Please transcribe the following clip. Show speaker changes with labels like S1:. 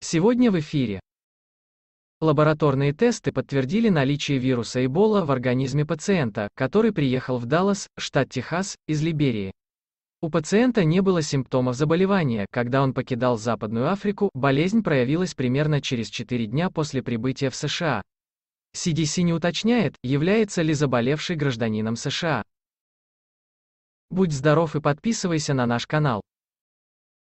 S1: Сегодня в эфире. Лабораторные тесты подтвердили наличие вируса Эбола в организме пациента, который приехал в Даллас, штат Техас, из Либерии. У пациента не было симптомов заболевания, когда он покидал Западную Африку, болезнь проявилась примерно через 4 дня после прибытия в США. CDC не уточняет, является ли заболевший гражданином США. Будь здоров и подписывайся на наш канал.